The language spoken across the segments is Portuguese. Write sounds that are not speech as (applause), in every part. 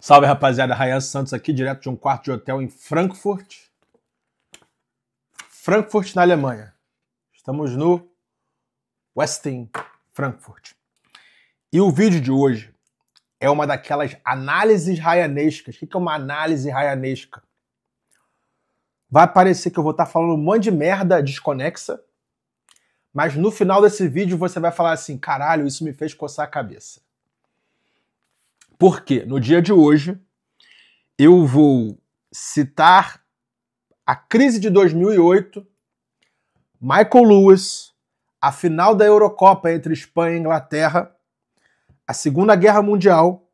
Salve, rapaziada. Rayan Santos aqui, direto de um quarto de hotel em Frankfurt. Frankfurt, na Alemanha. Estamos no Westin Frankfurt. E o vídeo de hoje é uma daquelas análises rayanescas, O que é uma análise rayanesca. Vai parecer que eu vou estar tá falando um monte de merda desconexa, mas no final desse vídeo você vai falar assim: caralho, isso me fez coçar a cabeça. Porque no dia de hoje eu vou citar a crise de 2008, Michael Lewis, a final da Eurocopa entre Espanha e Inglaterra, a Segunda Guerra Mundial,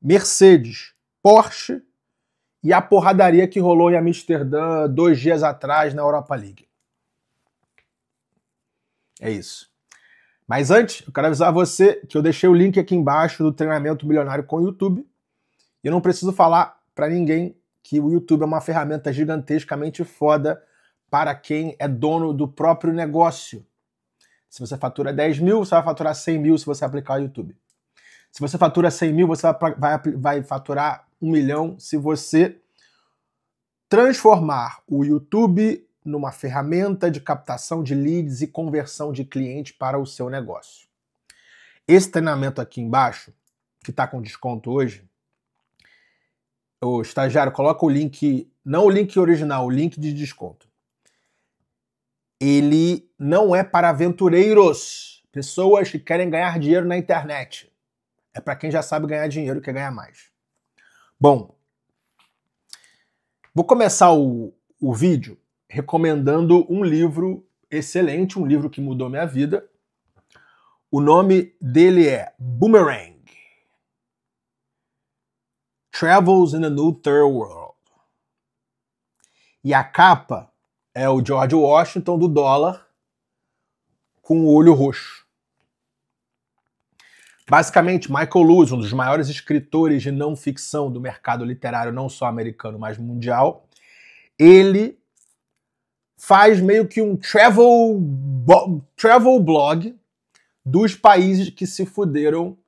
Mercedes, Porsche e a porradaria que rolou em Amsterdã dois dias atrás na Europa League. É isso. Mas antes, eu quero avisar você que eu deixei o link aqui embaixo do treinamento milionário com o YouTube. E eu não preciso falar para ninguém que o YouTube é uma ferramenta gigantescamente foda para quem é dono do próprio negócio. Se você fatura 10 mil, você vai faturar 100 mil se você aplicar o YouTube. Se você fatura 100 mil, você vai, vai, vai faturar 1 milhão se você transformar o YouTube numa ferramenta de captação de leads e conversão de cliente para o seu negócio. Esse treinamento aqui embaixo, que está com desconto hoje, o estagiário coloca o link, não o link original, o link de desconto. Ele não é para aventureiros, pessoas que querem ganhar dinheiro na internet. É para quem já sabe ganhar dinheiro e quer ganhar mais. Bom, vou começar o, o vídeo recomendando um livro excelente, um livro que mudou minha vida. O nome dele é Boomerang: Travels in a New Third World. E a capa é o George Washington do dólar com o olho roxo. Basicamente, Michael Lewis, um dos maiores escritores de não ficção do mercado literário, não só americano, mas mundial, ele faz meio que um travel, travel blog dos países que se fuderam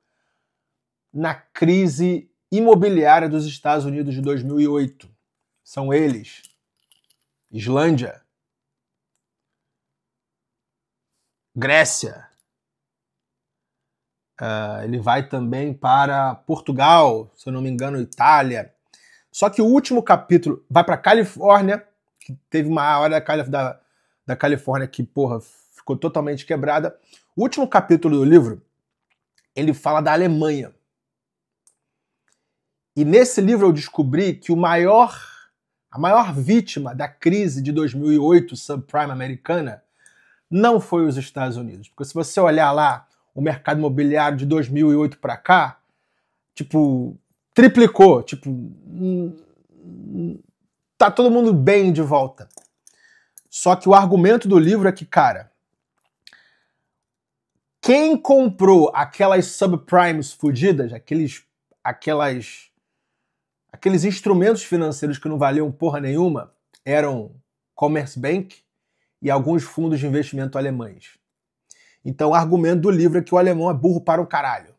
na crise imobiliária dos Estados Unidos de 2008. São eles: Islândia, Grécia. Uh, ele vai também para Portugal, se eu não me engano, Itália. Só que o último capítulo vai para Califórnia, que teve uma hora da, da, da Califórnia que, porra, ficou totalmente quebrada. O último capítulo do livro, ele fala da Alemanha. E nesse livro eu descobri que o maior, a maior vítima da crise de 2008 subprime americana não foi os Estados Unidos. Porque se você olhar lá o mercado imobiliário de 2008 para cá, tipo, triplicou, tipo, tá todo mundo bem de volta. Só que o argumento do livro é que, cara, quem comprou aquelas subprimes fodidas, aqueles, aquelas, aqueles instrumentos financeiros que não valiam porra nenhuma, eram Commerzbank e alguns fundos de investimento alemães. Então, o argumento do livro é que o alemão é burro para o caralho.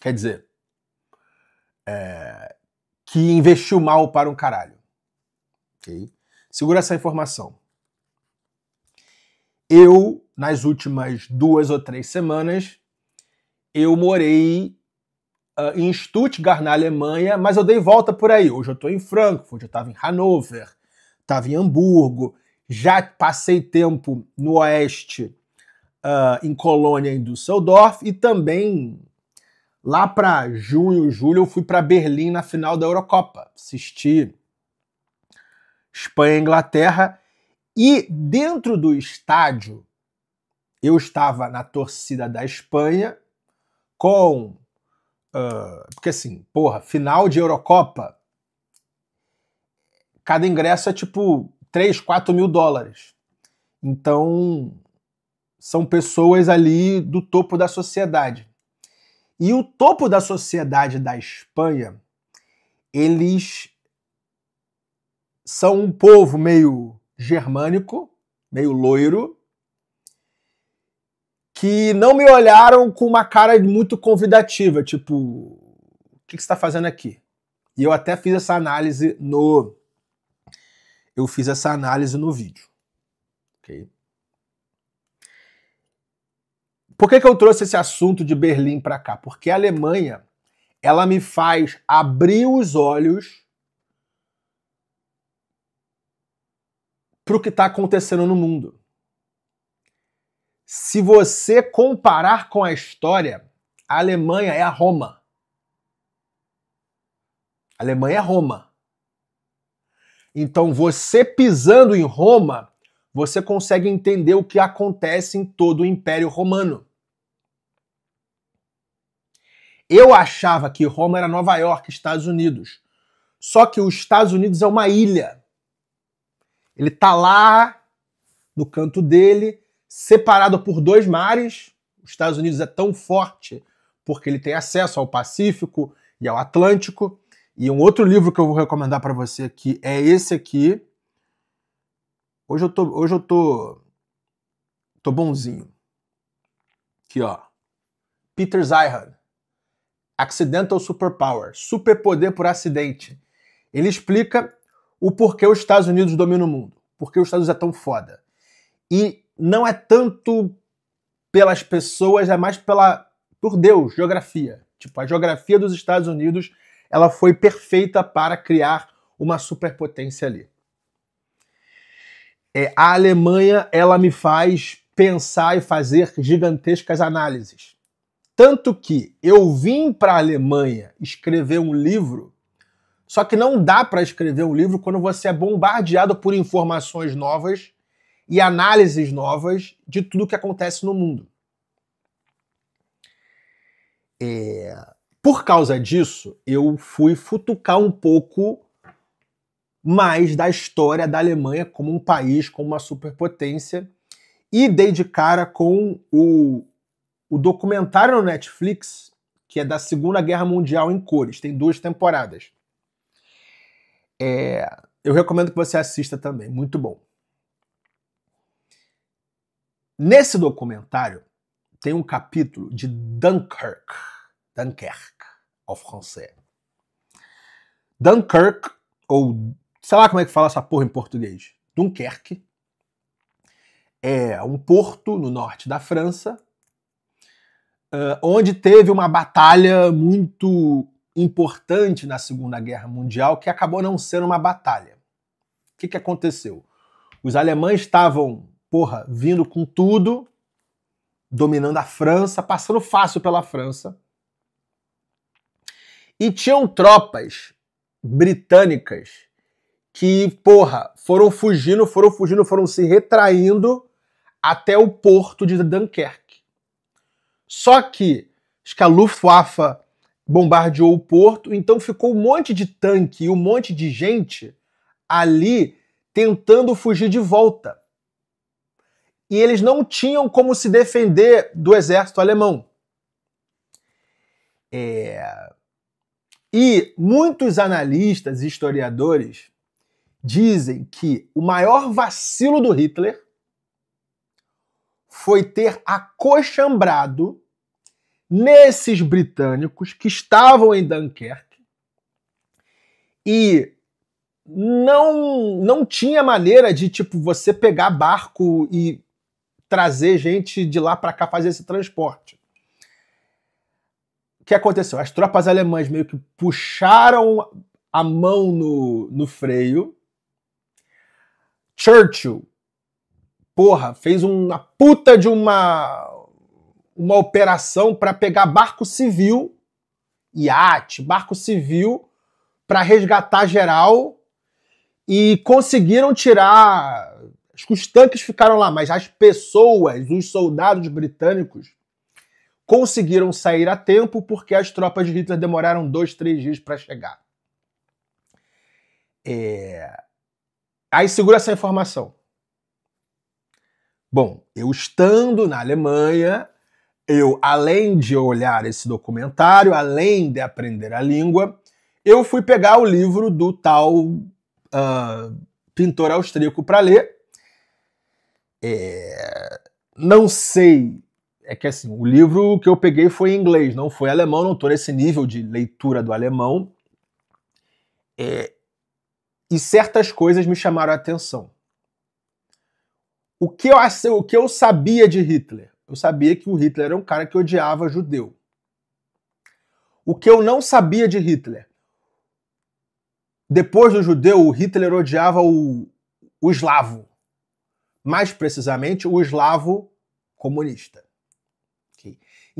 Quer dizer, é, que investiu mal para um caralho. Segura essa informação. Eu, nas últimas duas ou três semanas, eu morei uh, em Stuttgart, na Alemanha, mas eu dei volta por aí. Hoje eu estou em Frankfurt, eu estava em Hanover, estava em Hamburgo, já passei tempo no oeste, uh, em Colônia, em Düsseldorf, e também lá para junho, julho, eu fui para Berlim na final da Eurocopa. Assisti Espanha e Inglaterra. E dentro do estádio, eu estava na torcida da Espanha com. Uh, porque assim, porra, final de Eurocopa, cada ingresso é tipo 3, 4 mil dólares. Então, são pessoas ali do topo da sociedade. E o topo da sociedade da Espanha, eles são um povo meio germânico, meio loiro, que não me olharam com uma cara muito convidativa, tipo, o que você está fazendo aqui? E eu até fiz essa análise no. Eu fiz essa análise no vídeo. Ok? Por que, que eu trouxe esse assunto de Berlim para cá? Porque a Alemanha, ela me faz abrir os olhos para o que está acontecendo no mundo. Se você comparar com a história, a Alemanha é a Roma. A Alemanha é Roma. Então, você pisando em Roma, você consegue entender o que acontece em todo o Império Romano. Eu achava que Roma era Nova York, Estados Unidos. Só que os Estados Unidos é uma ilha. Ele tá lá no canto dele, separado por dois mares. Os Estados Unidos é tão forte porque ele tem acesso ao Pacífico e ao Atlântico. E um outro livro que eu vou recomendar para você aqui é esse aqui. Hoje eu tô, hoje eu tô, tô bonzinho. Aqui, ó. Peter Zihan. Accidental Superpower, superpoder por acidente. Ele explica o porquê os Estados Unidos dominam o mundo, porque os Estados Unidos é tão foda. E não é tanto pelas pessoas, é mais pela por Deus, geografia. Tipo, a geografia dos Estados Unidos, ela foi perfeita para criar uma superpotência ali. É, a Alemanha, ela me faz pensar e fazer gigantescas análises. Tanto que eu vim para a Alemanha escrever um livro só que não dá para escrever um livro quando você é bombardeado por informações novas e análises novas de tudo que acontece no mundo. É... Por causa disso, eu fui futucar um pouco mais da história da Alemanha como um país, como uma superpotência, e dei de cara com o, o documentário no Netflix, que é da Segunda Guerra Mundial em cores, tem duas temporadas. É, eu recomendo que você assista também, muito bom. Nesse documentário tem um capítulo de Dunkirk, Dunkirk, ao francês. Dunkirk, ou sei lá como é que fala essa porra em português, Dunkerque, é um porto no norte da França, onde teve uma batalha muito importante na Segunda Guerra Mundial que acabou não sendo uma batalha. O que, que aconteceu? Os alemães estavam, porra, vindo com tudo, dominando a França, passando fácil pela França. E tinham tropas britânicas que, porra, foram fugindo, foram fugindo, foram se retraindo até o porto de Dunkerque. Só que, acho que a Luftwaffe bombardeou o porto, então ficou um monte de tanque e um monte de gente ali tentando fugir de volta. E eles não tinham como se defender do exército alemão. É... E muitos analistas e historiadores dizem que o maior vacilo do Hitler foi ter acochambrado nesses britânicos que estavam em Dunkerque e não não tinha maneira de tipo você pegar barco e trazer gente de lá para cá fazer esse transporte. O que aconteceu? As tropas alemãs meio que puxaram a mão no, no freio. Churchill, porra, fez uma puta de uma uma operação para pegar barco civil, iate, barco civil, para resgatar geral e conseguiram tirar. Acho que os tanques ficaram lá, mas as pessoas, os soldados britânicos, conseguiram sair a tempo porque as tropas de Hitler demoraram dois, três dias para chegar. É... Aí segura essa informação. Bom, eu estando na Alemanha, eu, além de olhar esse documentário, além de aprender a língua, eu fui pegar o livro do tal uh, pintor austríaco para ler. É... não sei, é que assim, o livro que eu peguei foi em inglês, não foi alemão, não estou nesse nível de leitura do alemão. É... e certas coisas me chamaram a atenção. O que, eu, o que eu sabia de Hitler? Eu sabia que o Hitler era um cara que odiava judeu. O que eu não sabia de Hitler? Depois do judeu, o Hitler odiava o, o eslavo. Mais precisamente, o eslavo comunista.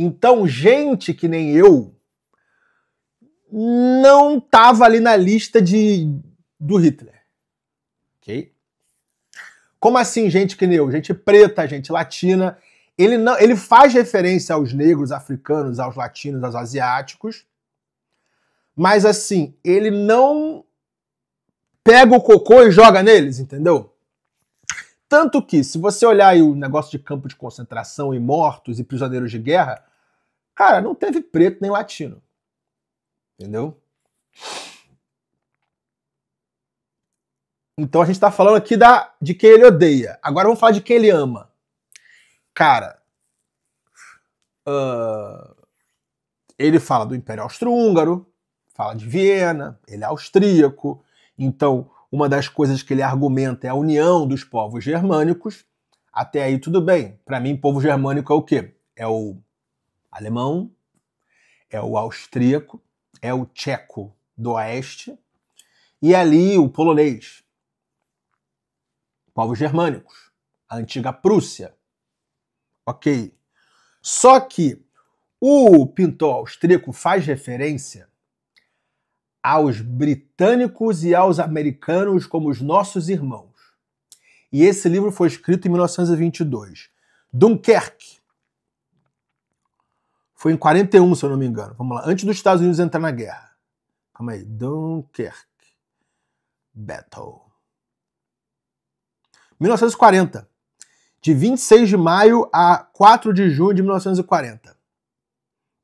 Então, gente que nem eu não estava ali na lista de, do Hitler. Ok? Como assim, gente que nem eu? Gente preta, gente latina, ele, não, ele faz referência aos negros, africanos, aos latinos, aos asiáticos, mas assim, ele não pega o cocô e joga neles, entendeu? Tanto que, se você olhar aí o negócio de campo de concentração e mortos e prisioneiros de guerra, cara, não teve preto nem latino. Entendeu? Então a gente está falando aqui da, de quem ele odeia. Agora vamos falar de quem ele ama. Cara, uh, ele fala do Império Austro-Húngaro, fala de Viena, ele é austríaco, então uma das coisas que ele argumenta é a união dos povos germânicos. Até aí tudo bem. Para mim, povo germânico é o quê? É o alemão, é o austríaco, é o tcheco do oeste e ali o polonês. Povos germânicos, a antiga Prússia, ok? Só que o pintor austríaco faz referência aos britânicos e aos americanos como os nossos irmãos. E esse livro foi escrito em 1922. Dunkerque foi em 41, se eu não me engano. Vamos lá, antes dos Estados Unidos entrar na guerra. Calma aí, Dunkerque Battle. 1940 de 26 de maio a 4 de junho de 1940.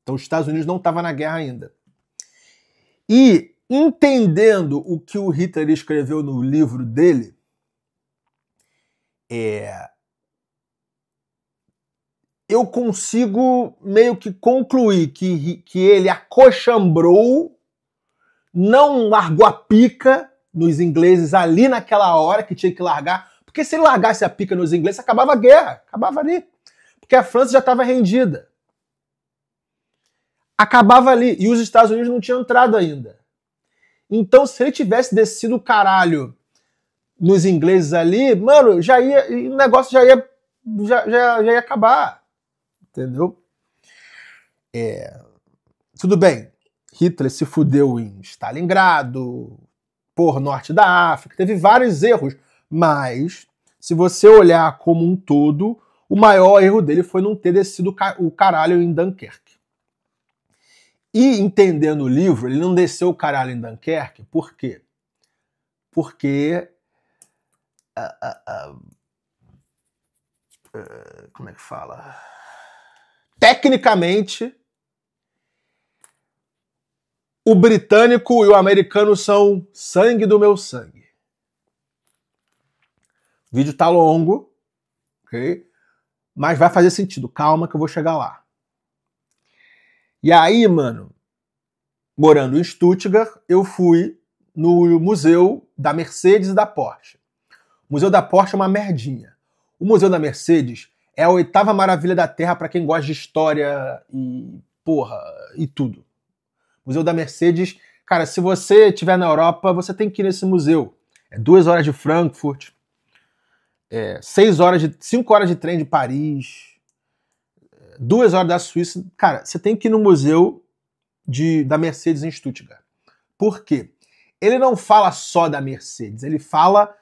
Então, os Estados Unidos não estavam na guerra ainda. E entendendo o que o Hitler escreveu no livro dele, é... eu consigo meio que concluir que, que ele acochambrou, não largou a pica nos ingleses ali naquela hora que tinha que largar, porque se ele largasse a pica nos ingleses, acabava a guerra, acabava ali. Porque a França já estava rendida. Acabava ali. E os Estados Unidos não tinham entrado ainda. Então, se ele tivesse descido o caralho nos ingleses ali, mano, já ia, o negócio já ia, já, já, já ia acabar. Entendeu? É... Tudo bem, Hitler se fudeu em Stalingrado, por norte da África, teve vários erros. Mas, se você olhar como um todo, o maior erro dele foi não ter descido o caralho em Dunkerque. E entendendo o livro, ele não desceu o caralho em Dunkerque, por quê? Porque. Ah, ah, ah, como é que fala? Tecnicamente, o britânico e o americano são sangue do meu sangue vídeo tá longo, ok? Mas vai fazer sentido. Calma que eu vou chegar lá. E aí, mano, morando em Stuttgart, eu fui no museu da Mercedes e da Porsche. O museu da Porsche é uma merdinha. O museu da Mercedes é a oitava maravilha da Terra para quem gosta de história e porra e tudo. O museu da Mercedes, cara, se você estiver na Europa, você tem que ir nesse museu. É duas horas de Frankfurt, é, seis horas de. cinco horas de trem de Paris, é, duas horas da Suíça. Cara, você tem que ir no museu de, da Mercedes em Stuttgart. Por quê? Ele não fala só da Mercedes, ele fala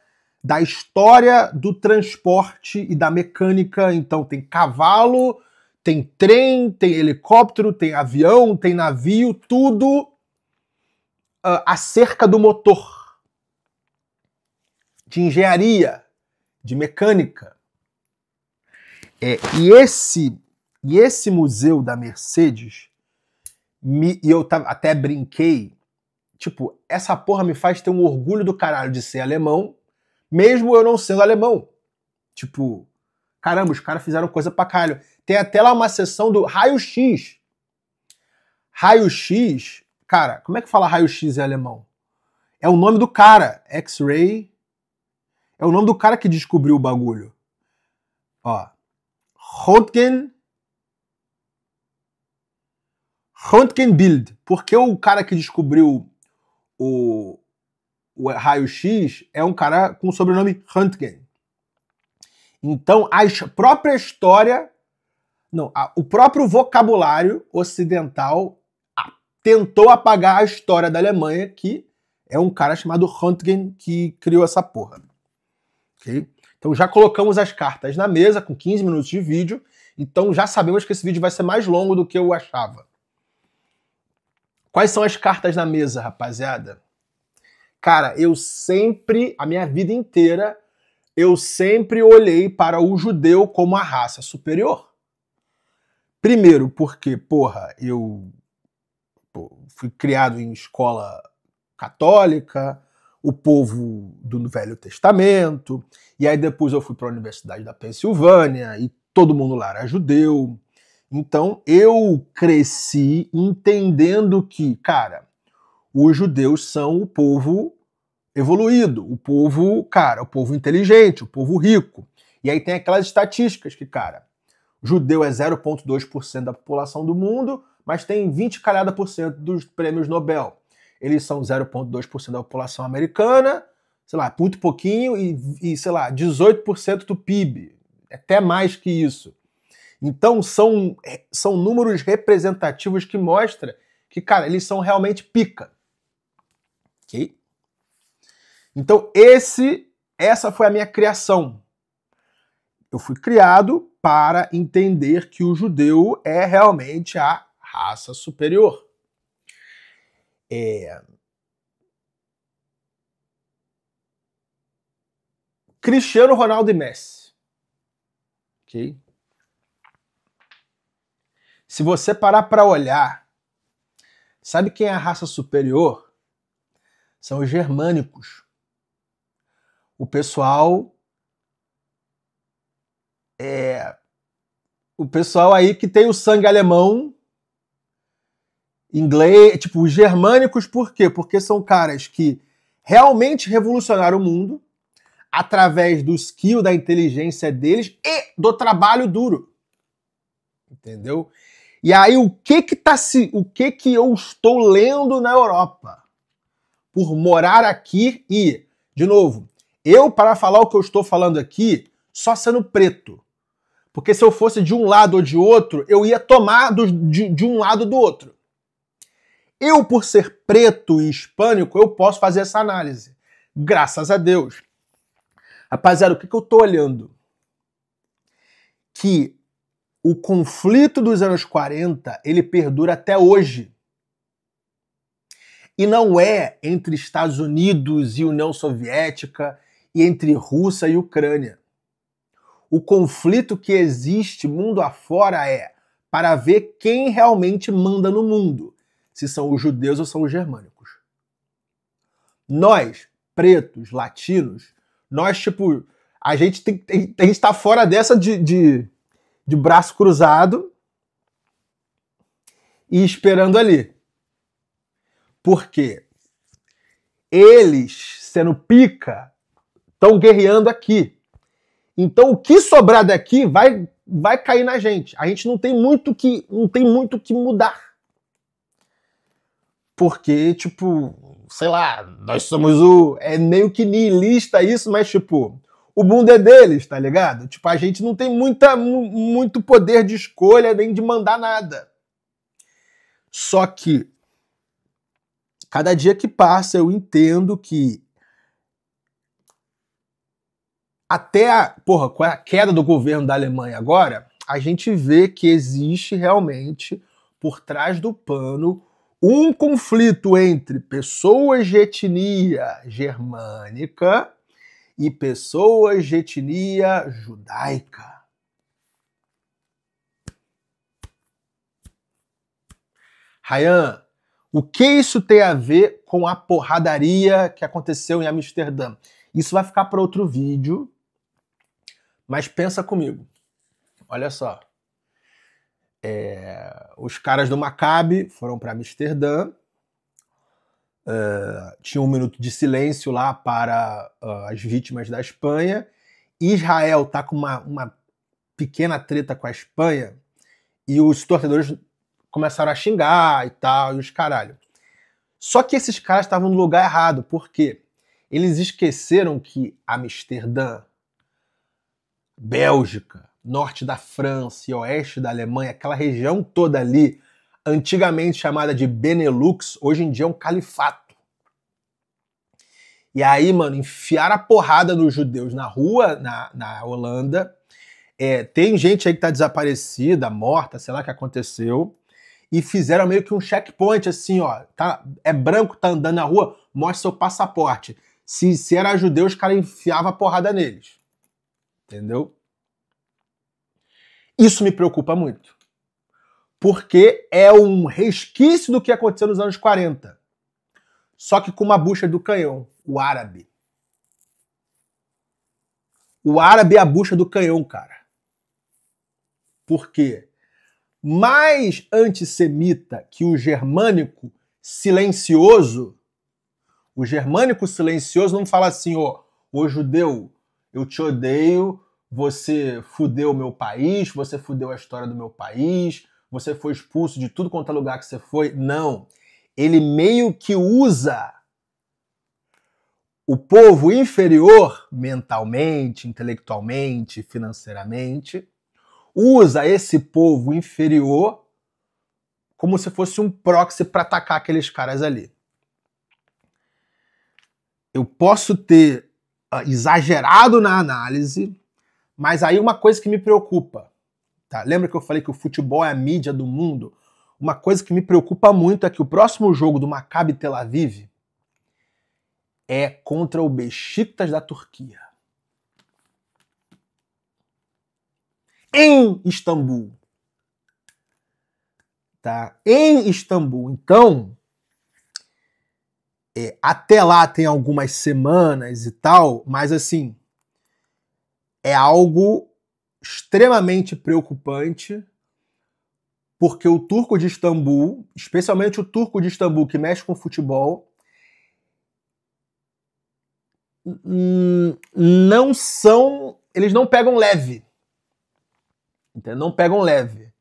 da história do transporte e da mecânica. Então tem cavalo, tem trem, tem helicóptero, tem avião, tem navio, tudo uh, acerca do motor. De engenharia, de mecânica. É, e esse e esse museu da Mercedes, me, e eu até brinquei, tipo, essa porra me faz ter um orgulho do caralho de ser alemão, mesmo eu não sendo alemão. Tipo, caramba, os caras fizeram coisa pra caralho. Tem até lá uma sessão do raio-x. Raio-x, cara, como é que fala raio-x em alemão? É o nome do cara, X-ray, é o nome do cara que descobriu o bagulho. Ó. Röntgen. Röntgenbild. Porque o cara que descobriu o, o raio-x é um cara com o sobrenome Röntgen. Então, a própria história. Não, a, o próprio vocabulário ocidental a, tentou apagar a história da Alemanha, que é um cara chamado Röntgen que criou essa porra ok? Então já colocamos as cartas na mesa com 15 minutos de vídeo, então já sabemos que esse vídeo vai ser mais longo do que eu achava. Quais são as cartas na mesa, rapaziada? Cara, eu sempre, a minha vida inteira, eu sempre olhei para o judeu como a raça superior. Primeiro, porque, porra, eu pô, fui criado em escola católica, o povo do Velho Testamento, e aí depois eu fui para a Universidade da Pensilvânia, e todo mundo lá era judeu. Então eu cresci entendendo que, cara, os judeus são o povo evoluído, o povo, cara, o povo inteligente, o povo rico. E aí tem aquelas estatísticas que, cara, judeu é 0,2% da população do mundo, mas tem 20 calhada por cento dos prêmios Nobel eles são 0,2% da população americana, sei lá, muito pouquinho, e, e sei lá, 18% do PIB, é até mais que isso. Então são, é, são números representativos que mostram que, cara, eles são realmente pica. Ok? Então esse, essa foi a minha criação. Eu fui criado para entender que o judeu é realmente a raça superior. É... Cristiano Ronaldo e Messi. Ok? Se você parar para olhar, sabe quem é a raça superior? São os germânicos. O pessoal é o pessoal aí que tem o sangue alemão inglês, tipo, os germânicos, por quê? Porque são caras que realmente revolucionaram o mundo através do skill, da inteligência deles e do trabalho duro. Entendeu? E aí o que que tá se, o que que eu estou lendo na Europa? Por morar aqui e, de novo, eu para falar o que eu estou falando aqui, só sendo preto. Porque se eu fosse de um lado ou de outro, eu ia tomar do, de, de um lado ou do outro. Eu, por ser preto e hispânico, eu posso fazer essa análise. Graças a Deus. Rapaziada, o que, que eu tô olhando? Que o conflito dos anos 40, ele perdura até hoje. E não é entre Estados Unidos e União Soviética e entre Rússia e Ucrânia. O conflito que existe mundo afora é para ver quem realmente manda no mundo se são os judeus ou são os germânicos. Nós, pretos, latinos, nós, tipo, a gente tem, tem a gente tá fora dessa de, de, de braço cruzado e esperando ali. Porque eles, sendo pica, estão guerreando aqui. Então o que sobrar daqui vai vai cair na gente. A gente não tem muito que não tem muito que mudar porque, tipo, sei lá, nós somos o. É meio que niilista isso, mas, tipo, o mundo é deles, tá ligado? Tipo, a gente não tem muita, muito poder de escolha nem de mandar nada. Só que, cada dia que passa, eu entendo que. Até a, porra, com a queda do governo da Alemanha agora, a gente vê que existe realmente, por trás do pano, um conflito entre pessoas de etnia germânica e pessoas de etnia judaica. Ryan, o que isso tem a ver com a porradaria que aconteceu em Amsterdã? Isso vai ficar para outro vídeo, mas pensa comigo. Olha só. É, os caras do Maccabi foram para Amsterdã. Uh, tinha um minuto de silêncio lá para uh, as vítimas da Espanha. Israel está com uma, uma pequena treta com a Espanha e os torcedores começaram a xingar e tal, e os caralho. Só que esses caras estavam no lugar errado, porque eles esqueceram que Amsterdã, Bélgica, norte da França e oeste da Alemanha, aquela região toda ali, antigamente chamada de Benelux, hoje em dia é um califato. E aí, mano, enfiaram a porrada nos judeus na rua, na, na Holanda. É, tem gente aí que tá desaparecida, morta, sei lá o que aconteceu. E fizeram meio que um checkpoint, assim, ó. Tá, é branco, tá andando na rua, mostra seu passaporte. Se, se era judeu, os caras enfiavam a porrada neles. Entendeu? Isso me preocupa muito. Porque é um resquício do que aconteceu nos anos 40. Só que com uma bucha do canhão, o árabe. O árabe é a bucha do canhão, cara. Por quê? Mais antissemita que o germânico silencioso, o germânico silencioso não fala assim, ó, oh, ô judeu, eu te odeio, você fudeu o meu país, você fudeu a história do meu país, você foi expulso de tudo quanto é lugar que você foi. Não. Ele meio que usa o povo inferior, mentalmente, intelectualmente, financeiramente, usa esse povo inferior como se fosse um proxy para atacar aqueles caras ali. Eu posso ter ah, exagerado na análise, mas aí uma coisa que me preocupa, tá? Lembra que eu falei que o futebol é a mídia do mundo? Uma coisa que me preocupa muito é que o próximo jogo do Maccabi Tel Aviv é contra o Beşiktaş da Turquia. Em Istambul. Tá? Em Istambul. Então, é, até lá tem algumas semanas e tal, mas assim, é algo extremamente preocupante, porque o turco de Istambul, especialmente o turco de Istambul que mexe com futebol, não são. Eles não pegam leve. Entendeu? Não pegam leve.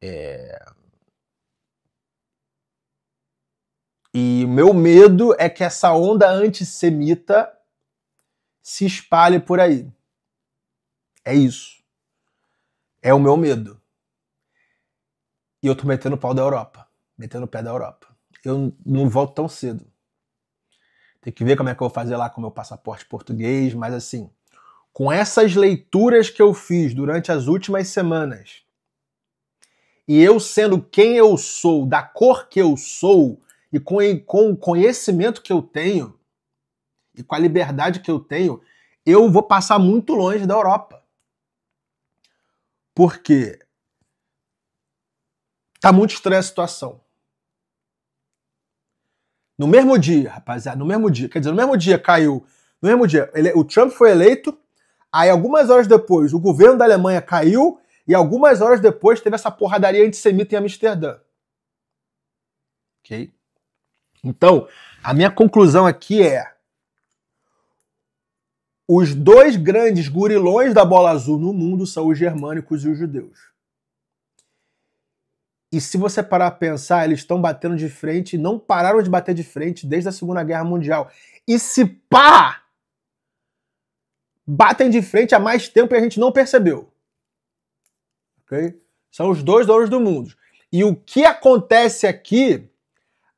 É... E o meu medo é que essa onda antissemita se espalhe por aí. É isso. É o meu medo. E eu tô metendo o pau da Europa. Metendo o pé da Europa. Eu não volto tão cedo. Tem que ver como é que eu vou fazer lá com o meu passaporte português, mas assim, com essas leituras que eu fiz durante as últimas semanas, e eu sendo quem eu sou, da cor que eu sou, e com, com o conhecimento que eu tenho, e com a liberdade que eu tenho, eu vou passar muito longe da Europa. Porque tá muito estranha a situação. No mesmo dia, rapaziada, no mesmo dia, quer dizer, no mesmo dia caiu, no mesmo dia, ele, o Trump foi eleito, aí algumas horas depois o governo da Alemanha caiu e algumas horas depois teve essa porradaria antissemita em Amsterdã. Ok? Então, a minha conclusão aqui é: os dois grandes gurilões da bola azul no mundo são os germânicos e os judeus. E se você parar a pensar, eles estão batendo de frente, não pararam de bater de frente desde a Segunda Guerra Mundial. E se pá! Batem de frente há mais tempo e a gente não percebeu. Ok? São os dois donos do mundo. E o que acontece aqui,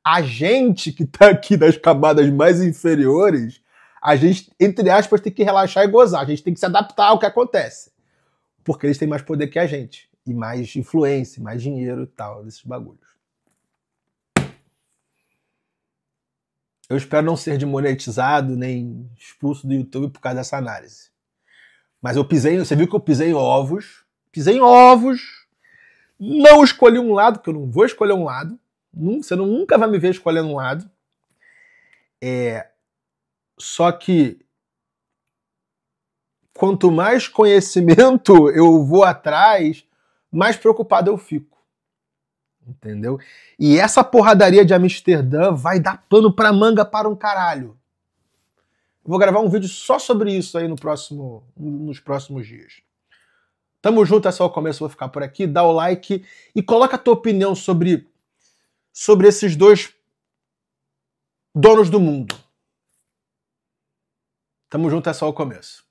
a gente que está aqui nas camadas mais inferiores, a gente, entre aspas, tem que relaxar e gozar. A gente tem que se adaptar ao que acontece. Porque eles têm mais poder que a gente. E mais influência, mais dinheiro e tal, desses bagulhos. Eu espero não ser demonetizado nem expulso do YouTube por causa dessa análise. Mas eu pisei, você viu que eu pisei em ovos. Pisei em ovos. Não escolhi um lado, porque eu não vou escolher um lado. Você nunca vai me ver escolhendo um lado. É, só que quanto mais conhecimento (laughs) eu vou atrás, mais preocupado eu fico. Entendeu? E essa porradaria de Amsterdã vai dar pano pra manga para um caralho. vou gravar um vídeo só sobre isso aí no próximo, nos próximos dias. Tamo junto, é só o começo, vou ficar por aqui. Dá o like e coloca a tua opinião sobre, sobre esses dois donos do mundo. Tamo junto, é só o começo.